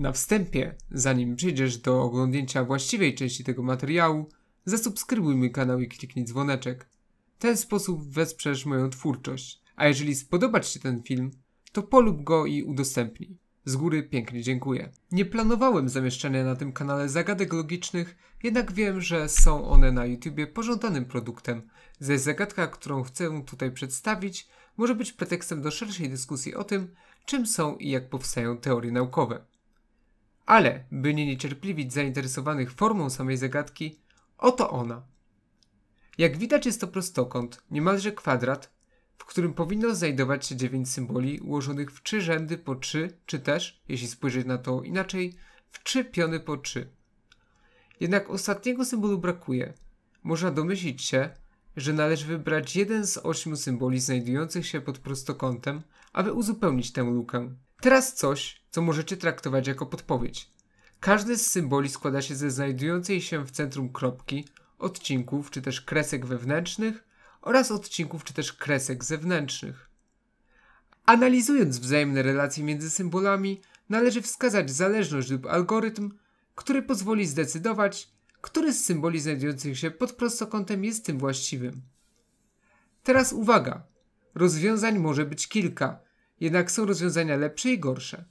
Na wstępie, zanim przyjdziesz do oglądnięcia właściwej części tego materiału, zasubskrybuj mój kanał i kliknij dzwoneczek. W ten sposób wesprzesz moją twórczość. A jeżeli spodobać Ci ten film, to polub go i udostępnij. Z góry pięknie dziękuję. Nie planowałem zamieszczania na tym kanale zagadek logicznych, jednak wiem, że są one na YouTubie pożądanym produktem, zaś zagadka, którą chcę tutaj przedstawić, może być pretekstem do szerszej dyskusji o tym, czym są i jak powstają teorie naukowe. Ale, by nie niecierpliwić zainteresowanych formą samej zagadki, oto ona. Jak widać jest to prostokąt, niemalże kwadrat, w którym powinno znajdować się 9 symboli ułożonych w 3 rzędy po 3, czy też, jeśli spojrzeć na to inaczej, w 3 piony po 3. Jednak ostatniego symbolu brakuje. Można domyślić się, że należy wybrać jeden z ośmiu symboli znajdujących się pod prostokątem, aby uzupełnić tę lukę. Teraz coś, co możecie traktować jako podpowiedź. Każdy z symboli składa się ze znajdującej się w centrum kropki, odcinków czy też kresek wewnętrznych oraz odcinków czy też kresek zewnętrznych. Analizując wzajemne relacje między symbolami, należy wskazać zależność lub algorytm, który pozwoli zdecydować, który z symboli znajdujących się pod prostokątem jest tym właściwym. Teraz uwaga! Rozwiązań może być kilka, jednak są rozwiązania lepsze i gorsze.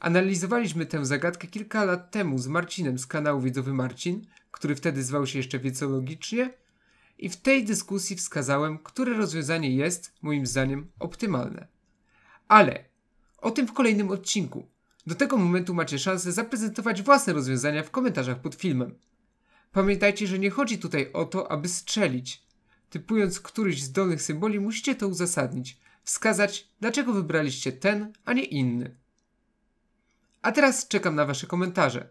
Analizowaliśmy tę zagadkę kilka lat temu z Marcinem z kanału Widzowy Marcin, który wtedy zwał się jeszcze Wiecologicznie, i w tej dyskusji wskazałem, które rozwiązanie jest, moim zdaniem, optymalne. Ale o tym w kolejnym odcinku. Do tego momentu macie szansę zaprezentować własne rozwiązania w komentarzach pod filmem. Pamiętajcie, że nie chodzi tutaj o to, aby strzelić. Typując któryś z dolnych symboli, musicie to uzasadnić, wskazać, dlaczego wybraliście ten, a nie inny. A teraz czekam na Wasze komentarze.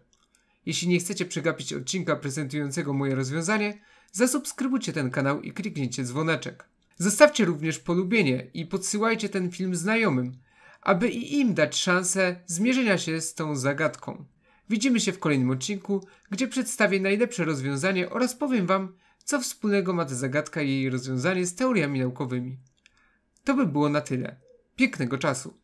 Jeśli nie chcecie przegapić odcinka prezentującego moje rozwiązanie, zasubskrybujcie ten kanał i kliknijcie dzwoneczek. Zostawcie również polubienie i podsyłajcie ten film znajomym, aby i im dać szansę zmierzenia się z tą zagadką. Widzimy się w kolejnym odcinku, gdzie przedstawię najlepsze rozwiązanie oraz powiem Wam, co wspólnego ma ta zagadka i jej rozwiązanie z teoriami naukowymi. To by było na tyle. Pięknego czasu!